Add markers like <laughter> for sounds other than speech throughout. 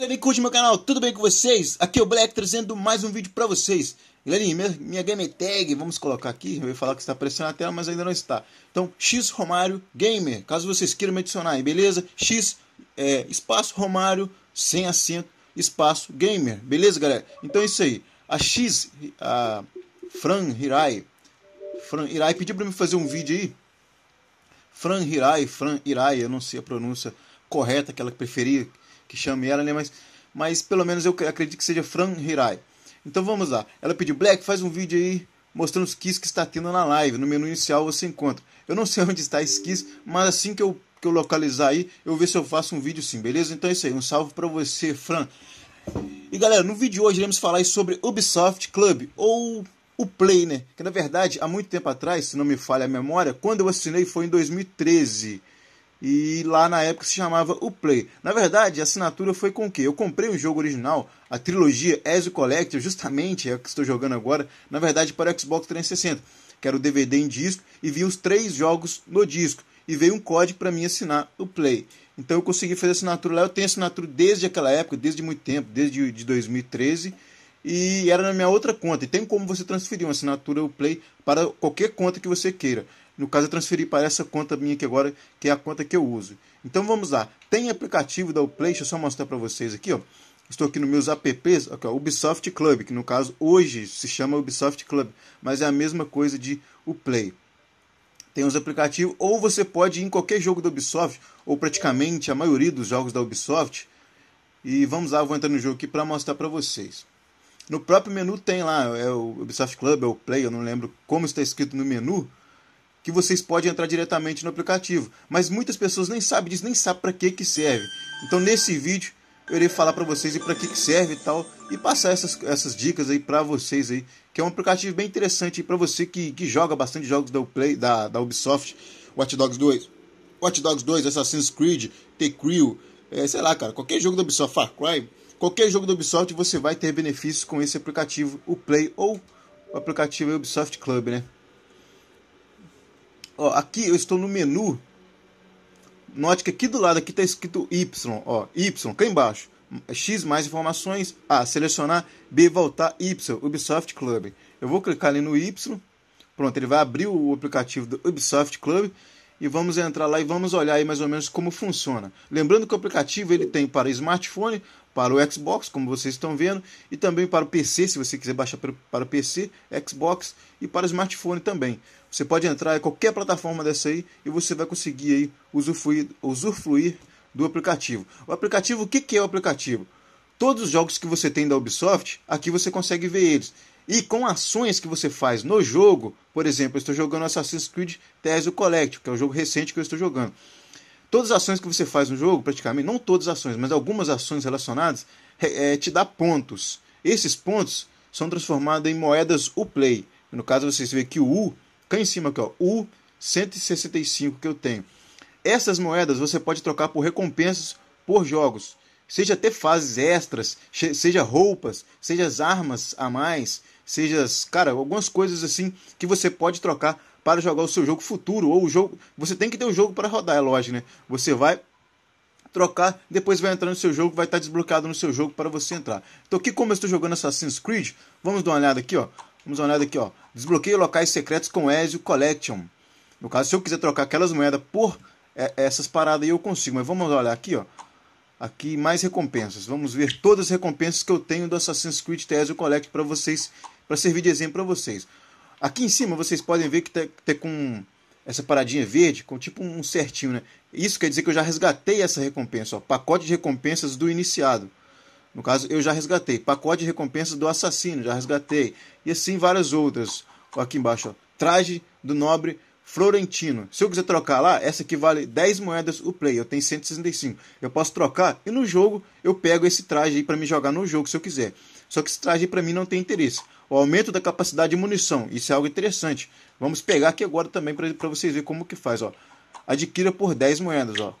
Galerinha, curte meu canal, tudo bem com vocês? Aqui é o Black trazendo mais um vídeo pra vocês. Galerinha, minha, minha game tag, vamos colocar aqui, eu ia falar que está aparecendo na tela, mas ainda não está. Então, X Romário Gamer, caso vocês queiram me adicionar aí, beleza? X, é, espaço Romário, sem acento, espaço Gamer, beleza galera? Então é isso aí, a X, a Fran Hirai, Fran Hirai pediu pra me fazer um vídeo aí. Fran Hirai, Fran Hirai, eu não sei a pronúncia correta, aquela que preferia que chame ela, né? Mas, mas pelo menos eu acredito que seja Fran Hirai. Então vamos lá. Ela pediu, Black, faz um vídeo aí mostrando os keys que está tendo na live. No menu inicial você encontra. Eu não sei <laughs> onde está esse keys, mas assim que eu, que eu localizar aí, eu ver se eu faço um vídeo sim, beleza? Então é isso aí. Um salve para você, Fran. E galera, no vídeo de hoje iremos falar sobre Ubisoft Club, ou o Play, né? Que na verdade, há muito tempo atrás, se não me falha a memória, quando eu assinei foi em 2013 e lá na época se chamava o Play. Na verdade, a assinatura foi com o quê? Eu comprei o um jogo original, a trilogia Ezio Collector, justamente é o que estou jogando agora, na verdade para o Xbox 360, que era o DVD em disco, e vi os três jogos no disco, e veio um código para mim assinar o Play. Então eu consegui fazer assinatura lá, eu tenho assinatura desde aquela época, desde muito tempo, desde de 2013, e era na minha outra conta. E tem como você transferir uma assinatura o Play para qualquer conta que você queira. No caso, eu transferi para essa conta minha aqui agora, que é a conta que eu uso. Então vamos lá. Tem aplicativo da Uplay, deixa eu só mostrar para vocês aqui, ó. Estou aqui nos meus apps, aqui, ó, Ubisoft Club, que no caso hoje se chama Ubisoft Club, mas é a mesma coisa de Uplay. Tem os aplicativos, ou você pode ir em qualquer jogo da Ubisoft, ou praticamente a maioria dos jogos da Ubisoft. E vamos lá, vou entrar no jogo aqui para mostrar para vocês. No próprio menu tem lá, é o Ubisoft Club, é o Play, eu não lembro como está escrito no menu, que vocês podem entrar diretamente no aplicativo. Mas muitas pessoas nem sabem disso, nem sabem para que, que serve. Então nesse vídeo eu irei falar para vocês para que, que serve e tal e passar essas, essas dicas aí para vocês aí, que é um aplicativo bem interessante para você que, que joga bastante jogos da, Play, da, da Ubisoft, Watch Dogs 2, Watch Dogs 2, Assassin's Creed, The Crew, é, sei lá, cara, qualquer jogo da Ubisoft, Far Cry, qualquer jogo da Ubisoft você vai ter benefícios com esse aplicativo, o Play ou o aplicativo Ubisoft Club, né? Ó, aqui eu estou no menu. Note que aqui do lado aqui está escrito Y, ó, Y, cá embaixo. É X mais informações, A, selecionar, B, voltar, Y, Ubisoft Club. Eu vou clicar ali no Y, pronto, ele vai abrir o aplicativo do Ubisoft Club e vamos entrar lá e vamos olhar aí mais ou menos como funciona. Lembrando que o aplicativo ele tem para smartphone, para o Xbox, como vocês estão vendo, e também para o PC, se você quiser baixar para o PC, Xbox e para smartphone também. Você pode entrar em qualquer plataforma dessa aí e você vai conseguir aí usufruir, usufruir do aplicativo. O aplicativo, o que, que é o aplicativo? Todos os jogos que você tem da Ubisoft, aqui você consegue ver eles. E com ações que você faz no jogo, por exemplo, eu estou jogando Assassin's Creed Tezio Collective, que é o jogo recente que eu estou jogando. Todas as ações que você faz no jogo, praticamente, não todas as ações, mas algumas ações relacionadas, é, te dá pontos. Esses pontos são transformados em moedas U-Play. No caso, vocês veem que o U cá em cima aqui, ó, U 165 que eu tenho. Essas moedas você pode trocar por recompensas por jogos, seja até fases extras, seja roupas, seja as armas a mais, seja, cara, algumas coisas assim que você pode trocar para jogar o seu jogo futuro ou o jogo, você tem que ter o um jogo para rodar, é lógico, né? Você vai trocar, depois vai entrar no seu jogo, vai estar desbloqueado no seu jogo para você entrar. Então aqui como eu estou jogando Assassin's Creed, vamos dar uma olhada aqui, ó. Vamos dar uma olhada aqui, ó. Desbloqueio locais secretos com Ezio Collection. No caso, se eu quiser trocar aquelas moedas por é, essas paradas aí, eu consigo. Mas vamos olhar aqui, ó. Aqui, mais recompensas. Vamos ver todas as recompensas que eu tenho do Assassin's Creed Ezio Collection para vocês, para servir de exemplo para vocês. Aqui em cima, vocês podem ver que tem tá, tá com essa paradinha verde, com tipo um certinho, né? Isso quer dizer que eu já resgatei essa recompensa, ó. Pacote de recompensas do iniciado. No caso, eu já resgatei. Pacote de recompensas do assassino, já resgatei. E assim várias outras. Aqui embaixo, ó. traje do nobre Florentino. Se eu quiser trocar lá, essa aqui vale 10 moedas o play. Eu tenho 165. Eu posso trocar e no jogo eu pego esse traje aí para me jogar no jogo se eu quiser. Só que esse traje para mim não tem interesse. O aumento da capacidade de munição, isso é algo interessante. Vamos pegar aqui agora também para vocês verem como que faz, ó. Adquira por 10 moedas, ó.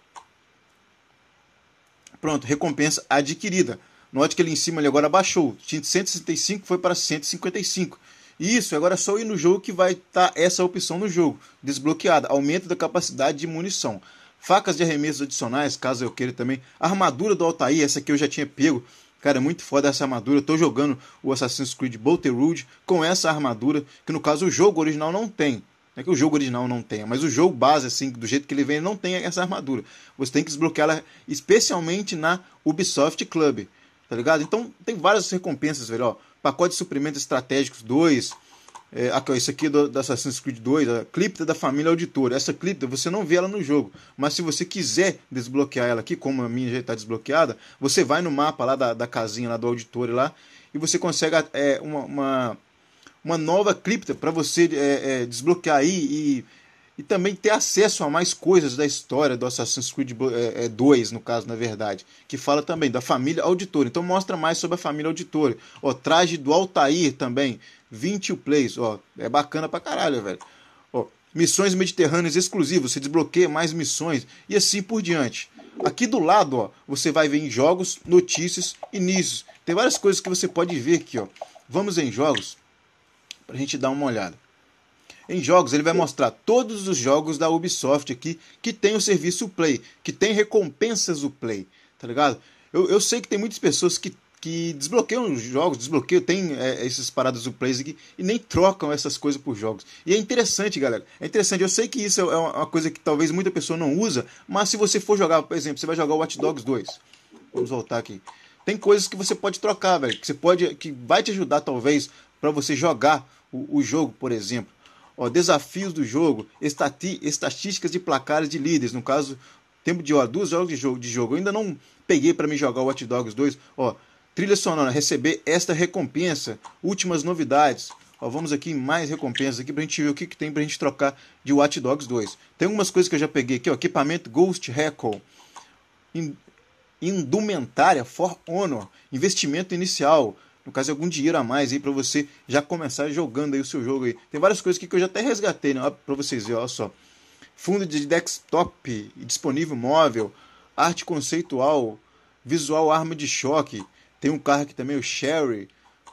Pronto, recompensa adquirida. Note que ali em cima ele agora baixou. De 165 foi para 155. Isso, agora é só ir no jogo que vai estar tá essa opção no jogo. Desbloqueada, aumento da capacidade de munição. Facas de arremessos adicionais, caso eu queira também. Armadura do Altair, essa aqui eu já tinha pego. Cara, é muito foda essa armadura. Eu tô jogando o Assassin's Creed Bolter com essa armadura, que no caso o jogo original não tem. Não é que o jogo original não tenha, mas o jogo base, assim, do jeito que ele vem, ele não tem essa armadura. Você tem que desbloqueá-la especialmente na Ubisoft Club tá ligado? Então tem várias recompensas, velho, ó. Pacote de suprimentos estratégicos 2. É, aqui, ó, isso aqui do, da Assassin's Creed 2, a clipta da família Auditor. Essa clipta você não vê ela no jogo, mas se você quiser desbloquear ela aqui, como a minha já está desbloqueada, você vai no mapa lá da, da casinha lá do Auditor lá e você consegue é, uma, uma, uma nova clipta para você é, é, desbloquear aí e e também ter acesso a mais coisas da história do Assassin's Creed 2, é, é, no caso, na verdade, que fala também da família Auditor. Então mostra mais sobre a família Auditor. Ó, traje do Altair também, 20 plays, ó, é bacana pra caralho, velho. Ó, missões mediterrâneas exclusivas, você desbloqueia mais missões e assim por diante. Aqui do lado, ó, você vai ver em jogos, notícias, inícios. Tem várias coisas que você pode ver aqui, ó. Vamos em jogos pra gente dar uma olhada em jogos. Ele vai mostrar todos os jogos da Ubisoft aqui que tem o serviço Play, que tem recompensas do Play, tá ligado? Eu, eu sei que tem muitas pessoas que, que desbloqueiam jogos, desbloqueiam, tem é, essas paradas do Play aqui e nem trocam essas coisas por jogos. E é interessante, galera. É interessante. Eu sei que isso é uma coisa que talvez muita pessoa não usa, mas se você for jogar, por exemplo, você vai jogar Watch Dogs 2. Vamos voltar aqui. Tem coisas que você pode trocar, velho, que você pode que vai te ajudar talvez para você jogar o, o jogo, por exemplo. Ó, desafios do jogo, estati, estatísticas de placares de líderes. No caso, tempo de ó, duas horas de jogo, de jogo. Eu ainda não peguei para me jogar o Watch Dogs 2. Ó, trilha sonora, receber esta recompensa. Últimas novidades. Ó, vamos aqui em mais recompensas aqui pra gente ver o que, que tem pra gente trocar de Watch Dogs 2. Tem algumas coisas que eu já peguei aqui, ó. Equipamento Ghost Recon. indumentária For Honor. Investimento inicial no caso, algum dinheiro a mais aí para você já começar jogando aí o seu jogo aí. Tem várias coisas aqui que eu já até resgatei, né? Para vocês verem, olha só. Fundo de desktop disponível móvel, arte conceitual, visual arma de choque. Tem um carro aqui também, o Sherry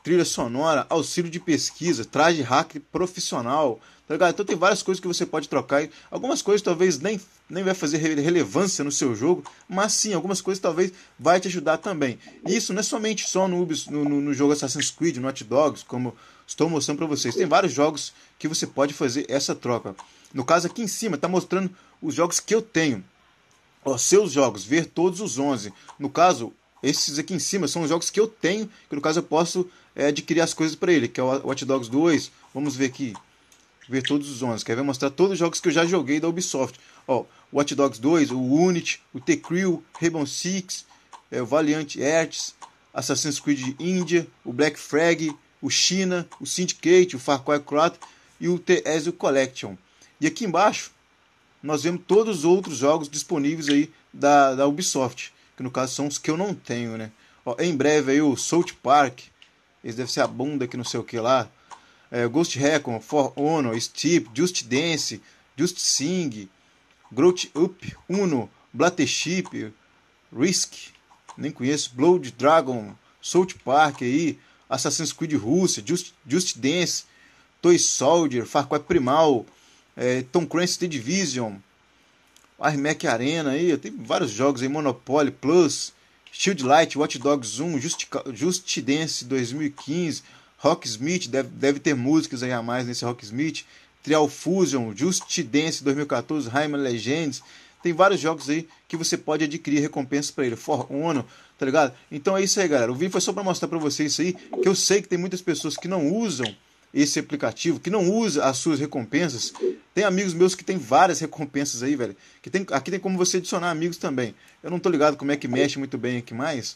trilha sonora, auxílio de pesquisa, traje hack profissional, tá ligado? Então tem várias coisas que você pode trocar. Algumas coisas talvez nem, nem vai fazer relevância no seu jogo, mas sim, algumas coisas talvez vai te ajudar também. E isso não é somente só no, no, no jogo Assassin's Creed, no Hot Dogs, como estou mostrando para vocês. Tem vários jogos que você pode fazer essa troca. No caso aqui em cima, está mostrando os jogos que eu tenho. Os seus jogos, ver todos os 11. No caso, esses aqui em cima são os jogos que eu tenho, que no caso eu posso é, adquirir as coisas para ele, que é o Watch Dogs 2. Vamos ver aqui. Ver todos os 11. Quer ver mostrar todos os jogos que eu já joguei da Ubisoft. Ó, Watch Dogs 2, o Unity, o T-Crew, Rainbow Six, é, o Valiant Hearts, Assassin's Creed India, o Black Flag, o China, o Syndicate, o Far Cry 4 e o Ezio Collection. E aqui embaixo nós vemos todos os outros jogos disponíveis aí da, da Ubisoft, que no caso são os que eu não tenho, né? Ó, em breve aí o South Park, esse deve ser a bunda que não sei o que lá. É, Ghost Recon, For Honor, Steep, Just Dance, Just Sing, Growth Up, Uno, Blattership, Risk, nem conheço, Blood Dragon, South Park aí, Assassin's Creed Russia, Just, Just Dance, Toy Soldier, Far Cry Primal, é, Tom Clancy The Division, Armac Arena aí, tem vários jogos aí, Monopoly Plus, Shield Light, Watch Dogs 1, Just, Just Dance 2015, Rocksmith, deve, deve ter músicas aí a mais nesse Rocksmith, Trial Fusion, Just Dance 2014, Rayman Legends, tem vários jogos aí que você pode adquirir recompensas para ele, For Honor, tá ligado? Então é isso aí, galera. O vídeo foi só para mostrar para vocês isso aí, que eu sei que tem muitas pessoas que não usam esse aplicativo, que não usa as suas recompensas. Tem amigos meus que tem várias recompensas aí, velho. Que tem, aqui tem como você adicionar amigos também. Eu não tô ligado como é que mexe muito bem aqui mais.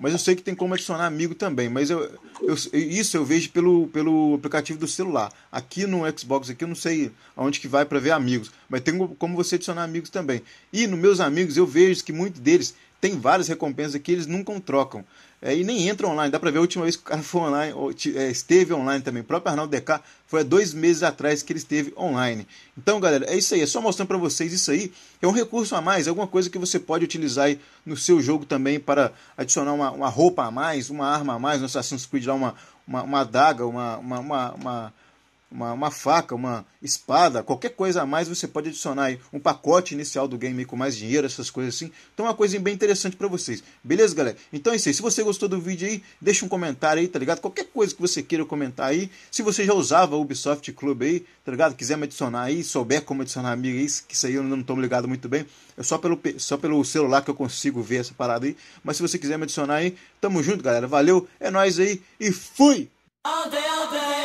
Mas eu sei que tem como adicionar amigo também. Mas eu, eu, isso eu vejo pelo, pelo aplicativo do celular. Aqui no Xbox, aqui eu não sei aonde que vai para ver amigos. Mas tem como você adicionar amigos também. E nos meus amigos, eu vejo que muitos deles tem várias recompensas aqui, eles nunca trocam. É, e nem entram online. Dá para ver a última vez que o cara foi online, ou, é, esteve online também. O próprio Arnaldo DK foi há dois meses atrás que ele esteve online. Então, galera, é isso aí. É só mostrando para vocês isso aí. É um recurso a mais, é alguma coisa que você pode utilizar aí no seu jogo também para adicionar uma, uma roupa a mais, uma arma a mais, no Assassin's Creed lá, uma, uma, uma adaga, uma, uma, uma, uma uma, uma faca, uma espada, qualquer coisa a mais, você pode adicionar aí um pacote inicial do game com mais dinheiro, essas coisas assim. Então é uma coisa bem interessante para vocês. Beleza, galera? Então é isso aí. Se você gostou do vídeo aí, deixa um comentário aí, tá ligado? Qualquer coisa que você queira comentar aí. Se você já usava o Ubisoft Club aí, tá ligado? Quiser me adicionar aí, souber como adicionar amigo aí, que isso aí eu não tô ligado muito bem. É só pelo, só pelo celular que eu consigo ver essa parada aí. Mas se você quiser me adicionar aí, tamo junto, galera. Valeu, é nóis aí e fui! All day, all day.